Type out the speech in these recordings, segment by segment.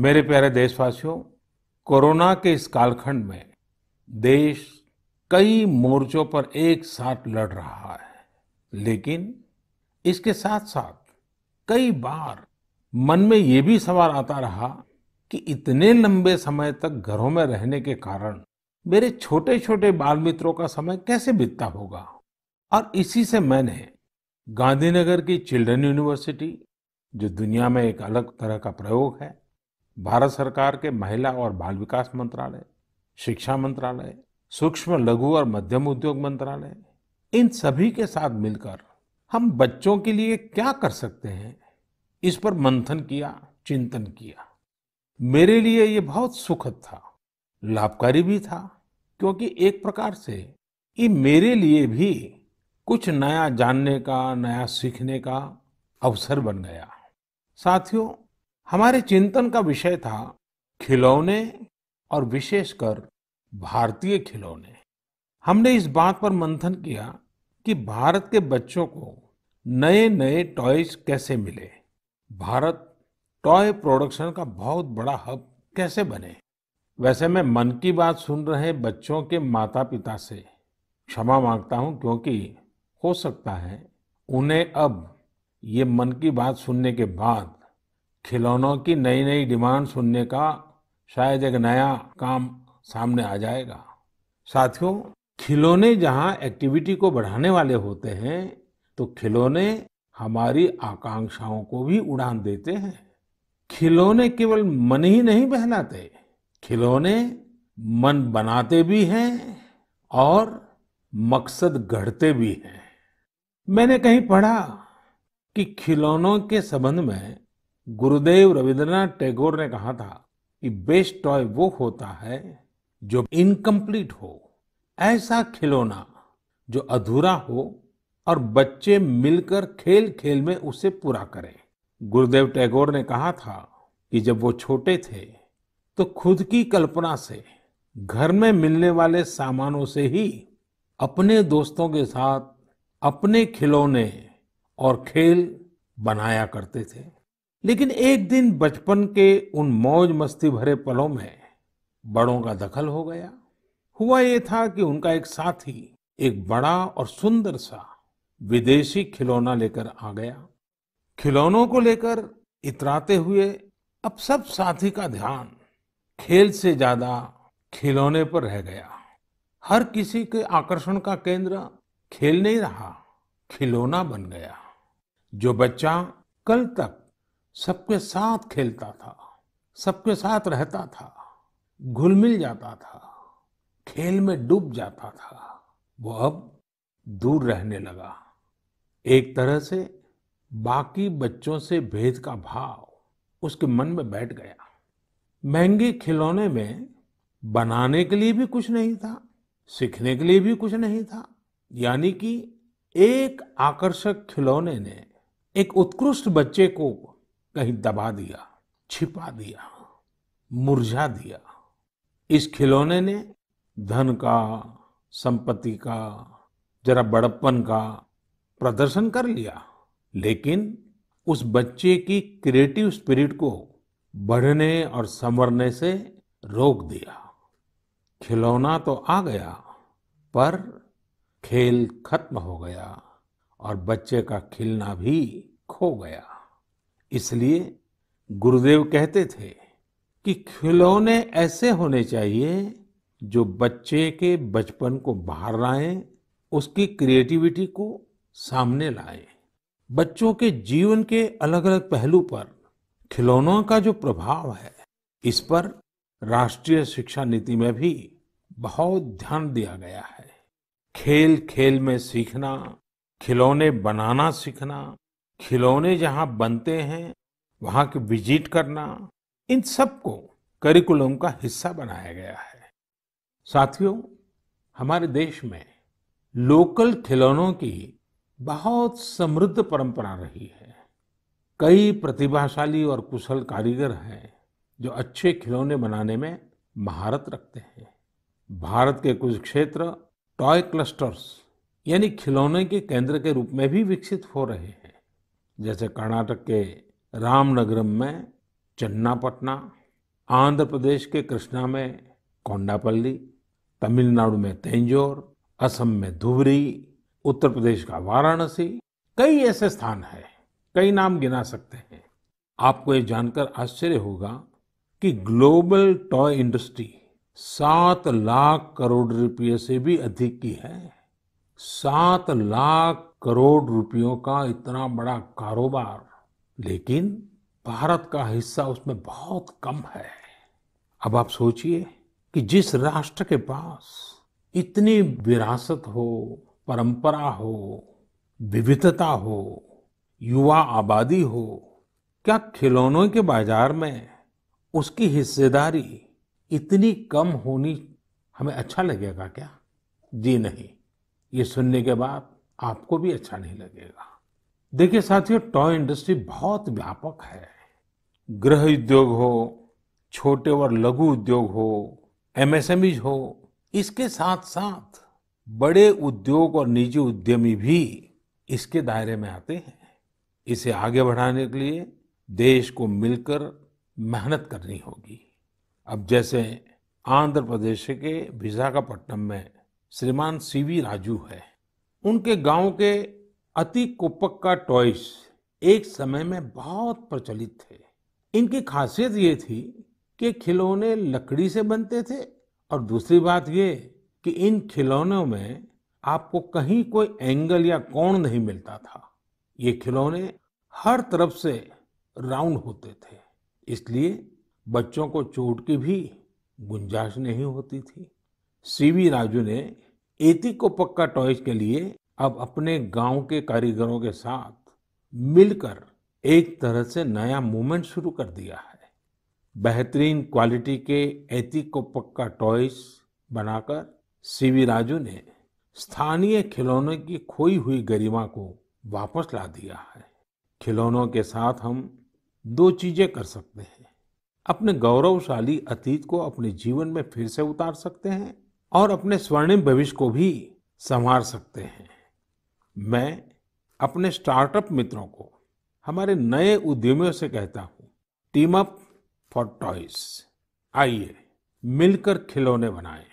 मेरे प्यारे देशवासियों कोरोना के इस कालखंड में देश कई मोर्चों पर एक साथ लड़ रहा है लेकिन इसके साथ साथ कई बार मन में ये भी सवाल आता रहा कि इतने लंबे समय तक घरों में रहने के कारण मेरे छोटे छोटे बाल मित्रों का समय कैसे बीतता होगा और इसी से मैंने गांधीनगर की चिल्ड्रन यूनिवर्सिटी जो दुनिया में एक अलग तरह का प्रयोग है भारत सरकार के महिला और बाल विकास मंत्रालय शिक्षा मंत्रालय सूक्ष्म लघु और मध्यम उद्योग मंत्रालय इन सभी के साथ मिलकर हम बच्चों के लिए क्या कर सकते हैं इस पर मंथन किया चिंतन किया मेरे लिए ये बहुत सुखद था लाभकारी भी था क्योंकि एक प्रकार से ये मेरे लिए भी कुछ नया जानने का नया सीखने का अवसर बन गया साथियों हमारे चिंतन का विषय था खिलौने और विशेषकर भारतीय खिलौने हमने इस बात पर मंथन किया कि भारत के बच्चों को नए नए टॉयज कैसे मिले भारत टॉय प्रोडक्शन का बहुत बड़ा हब कैसे बने वैसे मैं मन की बात सुन रहे बच्चों के माता पिता से क्षमा मांगता हूं क्योंकि हो सकता है उन्हें अब ये मन की बात सुनने के बाद खिलौनों की नई नई डिमांड सुनने का शायद एक नया काम सामने आ जाएगा साथियों खिलौने जहां एक्टिविटी को बढ़ाने वाले होते हैं तो खिलौने हमारी आकांक्षाओं को भी उड़ान देते हैं खिलौने केवल मन ही नहीं बहलाते खिलौने मन बनाते भी हैं और मकसद गढ़ते भी हैं मैंने कहीं पढ़ा कि खिलौनों के संबंध में गुरुदेव रविंद्रनाथ टैगोर ने कहा था कि बेस्ट टॉय वो होता है जो इनकम्प्लीट हो ऐसा खिलौना जो अधूरा हो और बच्चे मिलकर खेल खेल में उसे पूरा करें गुरुदेव टैगोर ने कहा था कि जब वो छोटे थे तो खुद की कल्पना से घर में मिलने वाले सामानों से ही अपने दोस्तों के साथ अपने खिलौने और खेल बनाया करते थे लेकिन एक दिन बचपन के उन मौज मस्ती भरे पलों में बड़ों का दखल हो गया हुआ ये था कि उनका एक साथी एक बड़ा और सुंदर सा विदेशी खिलौना लेकर आ गया खिलौनों को लेकर इतराते हुए अब सब साथी का ध्यान खेल से ज्यादा खिलौने पर रह गया हर किसी के आकर्षण का केंद्र खेल नहीं रहा खिलौना बन गया जो बच्चा कल तक सबके साथ खेलता था सबके साथ रहता था घुल मिल जाता था खेल में डूब जाता था वो अब दूर रहने लगा एक तरह से बाकी बच्चों से भेद का भाव उसके मन में बैठ गया महंगे खिलौने में बनाने के लिए भी कुछ नहीं था सीखने के लिए भी कुछ नहीं था यानी कि एक आकर्षक खिलौने ने एक उत्कृष्ट बच्चे को कहीं दबा दिया छिपा दिया मुरझा दिया इस खिलौने ने धन का संपत्ति का जरा बड़प्पन का प्रदर्शन कर लिया लेकिन उस बच्चे की क्रिएटिव स्पिरिट को बढ़ने और संवरने से रोक दिया खिलौना तो आ गया पर खेल खत्म हो गया और बच्चे का खिलना भी खो गया इसलिए गुरुदेव कहते थे कि खिलौने ऐसे होने चाहिए जो बच्चे के बचपन को बाहर लाए उसकी क्रिएटिविटी को सामने लाए बच्चों के जीवन के अलग अलग पहलू पर खिलौनों का जो प्रभाव है इस पर राष्ट्रीय शिक्षा नीति में भी बहुत ध्यान दिया गया है खेल खेल में सीखना खिलौने बनाना सीखना खिलौने जहां बनते हैं वहां की विजिट करना इन सबको करिकुलम का हिस्सा बनाया गया है साथियों हमारे देश में लोकल खिलौनों की बहुत समृद्ध परंपरा रही है कई प्रतिभाशाली और कुशल कारीगर हैं जो अच्छे खिलौने बनाने में महारत रखते हैं भारत के कुछ क्षेत्र टॉय क्लस्टर्स यानी खिलौने के केंद्र के रूप में भी विकसित हो रहे हैं जैसे कर्नाटक के रामनगरम में चन्नापटना आंध्र प्रदेश के कृष्णा में कोंडापल्ली तमिलनाडु में तेंजोर असम में धुबरी उत्तर प्रदेश का वाराणसी कई ऐसे स्थान हैं कई नाम गिना सकते हैं आपको ये जानकर आश्चर्य होगा कि ग्लोबल टॉय इंडस्ट्री सात लाख करोड़ रुपये से भी अधिक की है सात लाख करोड़ रुपयों का इतना बड़ा कारोबार लेकिन भारत का हिस्सा उसमें बहुत कम है अब आप सोचिए कि जिस राष्ट्र के पास इतनी विरासत हो परंपरा हो विविधता हो युवा आबादी हो क्या खिलौनों के बाजार में उसकी हिस्सेदारी इतनी कम होनी हमें अच्छा लगेगा क्या जी नहीं ये सुनने के बाद आपको भी अच्छा नहीं लगेगा देखिए साथियों टॉय इंडस्ट्री बहुत व्यापक है गृह उद्योग हो छोटे और लघु उद्योग हो एमएसएमई हो इसके साथ साथ बड़े उद्योग और निजी उद्यमी भी इसके दायरे में आते हैं इसे आगे बढ़ाने के लिए देश को मिलकर मेहनत करनी होगी अब जैसे आंध्र प्रदेश के विशाखापट्टनम में श्रीमान सीवी राजू है उनके गांव के अति कोपक्का टॉयस एक समय में बहुत प्रचलित थे इनकी खासियत ये थी कि खिलौने लकड़ी से बनते थे और दूसरी बात ये कि इन खिलौनों में आपको कहीं कोई एंगल या कोण नहीं मिलता था ये खिलौने हर तरफ से राउंड होते थे इसलिए बच्चों को चोट की भी गुंजाइश नहीं होती थी सीवी राजू ने एती को पक्का टॉयज के लिए अब अपने गांव के कारीगरों के साथ मिलकर एक तरह से नया मूवमेंट शुरू कर दिया है बेहतरीन क्वालिटी के एती को पक्का टॉयज बनाकर सीवी राजू ने स्थानीय खिलौने की खोई हुई गरिमा को वापस ला दिया है खिलौनों के साथ हम दो चीजें कर सकते हैं अपने गौरवशाली अतीत को अपने जीवन में फिर से उतार सकते हैं और अपने स्वर्णिम भविष्य को भी संवार सकते हैं मैं अपने स्टार्टअप मित्रों को हमारे नए उद्यमियों से कहता हूं टीम अप फॉर टॉयज आइए मिलकर खिलौने बनाएं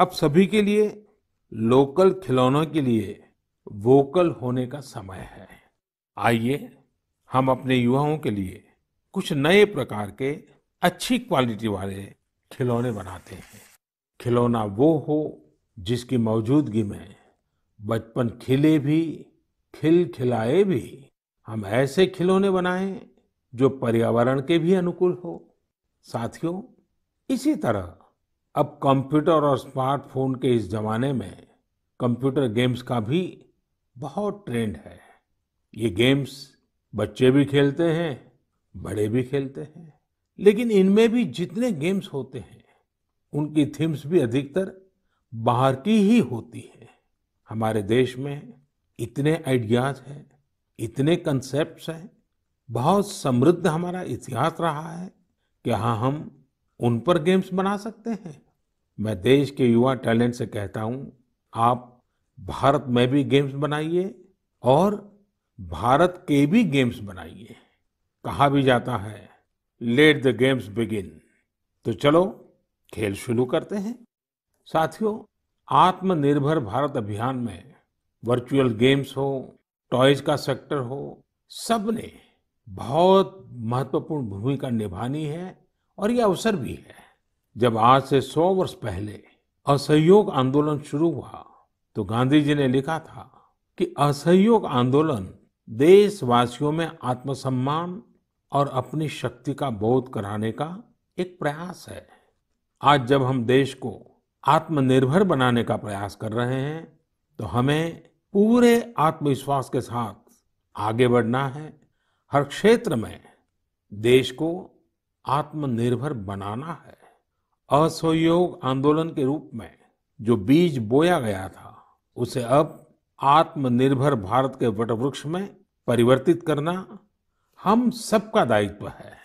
अब सभी के लिए लोकल खिलौनों के लिए वोकल होने का समय है आइए हम अपने युवाओं के लिए कुछ नए प्रकार के अच्छी क्वालिटी वाले खिलौने बनाते हैं खिलौना वो हो जिसकी मौजूदगी में बचपन खिले भी खिल खिलाए भी हम ऐसे खिलौने बनाएं जो पर्यावरण के भी अनुकूल हो साथियों इसी तरह अब कंप्यूटर और स्मार्टफोन के इस जमाने में कंप्यूटर गेम्स का भी बहुत ट्रेंड है ये गेम्स बच्चे भी खेलते हैं बड़े भी खेलते हैं लेकिन इनमें भी जितने गेम्स होते हैं उनकी थीम्स भी अधिकतर बाहर की ही होती है हमारे देश में इतने आइडियाज हैं इतने कंसेप्ट हैं बहुत समृद्ध हमारा इतिहास रहा है कि हाँ हम उन पर गेम्स बना सकते हैं मैं देश के युवा टैलेंट से कहता हूं आप भारत में भी गेम्स बनाइए और भारत के भी गेम्स बनाइए कहा भी जाता है लेट द गेम्स बिगिन तो चलो खेल शुरू करते हैं साथियों आत्मनिर्भर भारत अभियान में वर्चुअल गेम्स हो टॉयज का सेक्टर हो सब ने बहुत महत्वपूर्ण भूमिका निभानी है और ये अवसर भी है जब आज से सौ वर्ष पहले असहयोग आंदोलन शुरू हुआ तो गांधी जी ने लिखा था कि असहयोग आंदोलन देशवासियों में आत्मसम्मान और अपनी शक्ति का बोध कराने का एक प्रयास है आज जब हम देश को आत्मनिर्भर बनाने का प्रयास कर रहे हैं तो हमें पूरे आत्मविश्वास के साथ आगे बढ़ना है हर क्षेत्र में देश को आत्मनिर्भर बनाना है असहयोग आंदोलन के रूप में जो बीज बोया गया था उसे अब आत्मनिर्भर भारत के वटवृक्ष में परिवर्तित करना हम सबका दायित्व है